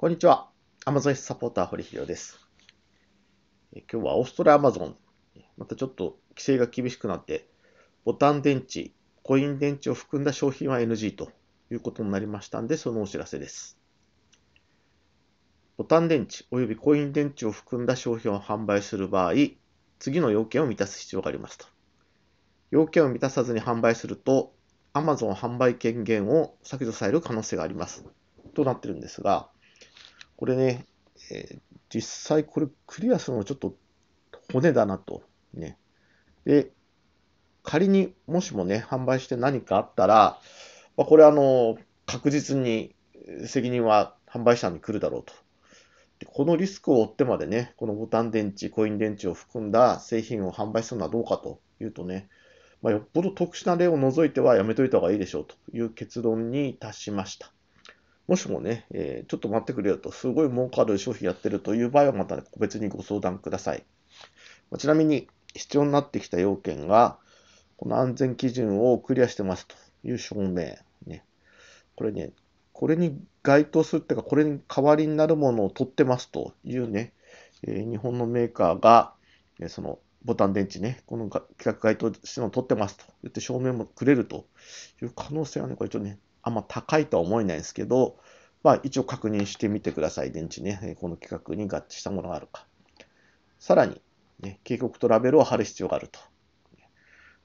こんにちは。アマゾンサポーター、堀弘です。今日はオーストラリアアマゾン、またちょっと規制が厳しくなって、ボタン電池、コイン電池を含んだ商品は NG ということになりましたんで、そのお知らせです。ボタン電池及びコイン電池を含んだ商品を販売する場合、次の要件を満たす必要がありますと。要件を満たさずに販売すると、Amazon 販売権限を削除される可能性があります。となってるんですが、これね、えー、実際これクリアするのちょっと骨だなと。ね。で、仮にもしもね、販売して何かあったら、まあ、これあの、確実に責任は販売者に来るだろうと。でこのリスクを負ってまでね、このボタン電池、コイン電池を含んだ製品を販売するのはどうかというとね、まあ、よっぽど特殊な例を除いてはやめといた方がいいでしょうという結論に達しました。もしもね、えー、ちょっと待ってくれよと、すごい儲かる商品やってるという場合はまた個別にご相談ください。まちなみに、必要になってきた要件が、この安全基準をクリアしてますという証明。ね、これね、これに該当するっていうか、これに代わりになるものを取ってますというね、え日本のメーカーが、えそのボタン電池ね、この規格該当してのを取ってますと言って証明もくれるという可能性はね、これちょっとね、あんま高いとは思えないですけど、まあ、一応確認してみてください。電池ね、この規格に合致したものがあるか。さらに、ね、警告とラベルを貼る必要があると。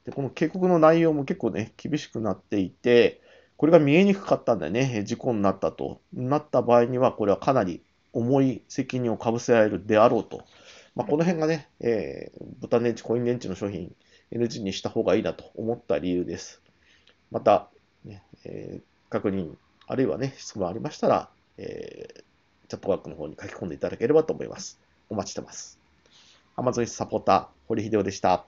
でこの警告の内容も結構ね、厳しくなっていて、これが見えにくかったんだよね、事故になったと。なった場合には、これはかなり重い責任をかぶせられるであろうと。まあ、この辺がね、えー、ボタン電池、コイン電池の商品、NG にした方がいいなと思った理由です。また、えー、確認、あるいはね、質問ありましたら、えー、チャットワークの方に書き込んでいただければと思います。お待ちしてます。Amazon サポーター、堀秀夫でした。